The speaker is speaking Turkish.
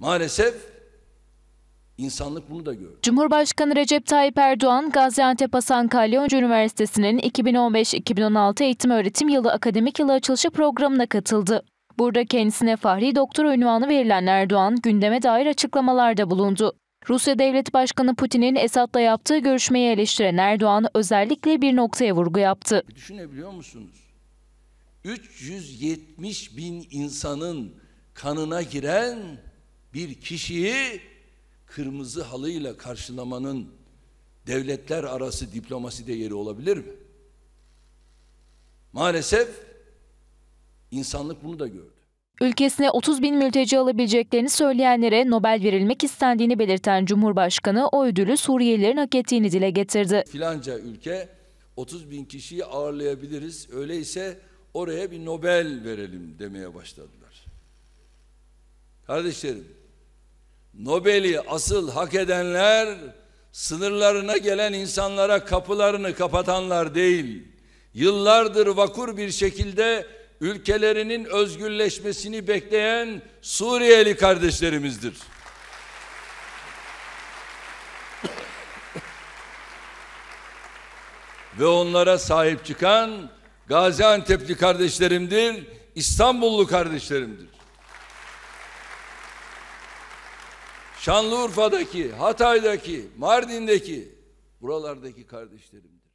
Maalesef İnsanlık bunu da gördü. Cumhurbaşkanı Recep Tayyip Erdoğan, Gaziantep Hasan Kalyoncu Üniversitesi'nin 2015-2016 eğitim öğretim yılı akademik yılı açılışı programına katıldı. Burada kendisine Fahri Doktor ünvanı verilen Erdoğan, gündeme dair açıklamalarda bulundu. Rusya Devlet Başkanı Putin'in Esad'la yaptığı görüşmeyi eleştiren Erdoğan özellikle bir noktaya vurgu yaptı. Düşünebiliyor musunuz? 370 bin insanın kanına giren bir kişiyi kırmızı halıyla karşılamanın devletler arası diplomaside yeri olabilir mi? Maalesef insanlık bunu da gördü. Ülkesine 30 bin mülteci alabileceklerini söyleyenlere Nobel verilmek istendiğini belirten Cumhurbaşkanı o ödülü Suriyelilerin hak ettiğini dile getirdi. Filanca ülke 30 bin kişiyi ağırlayabiliriz öyleyse oraya bir Nobel verelim demeye başladılar. Kardeşlerim Nobel'i asıl hak edenler sınırlarına gelen insanlara kapılarını kapatanlar değil. Yıllardır vakur bir şekilde ülkelerinin özgürleşmesini bekleyen Suriyeli kardeşlerimizdir. Ve onlara sahip çıkan Gaziantep'li kardeşlerimdir, İstanbullu kardeşlerimdir. Şanlıurfa'daki, Hatay'daki, Mardin'deki, buralardaki kardeşlerimdir.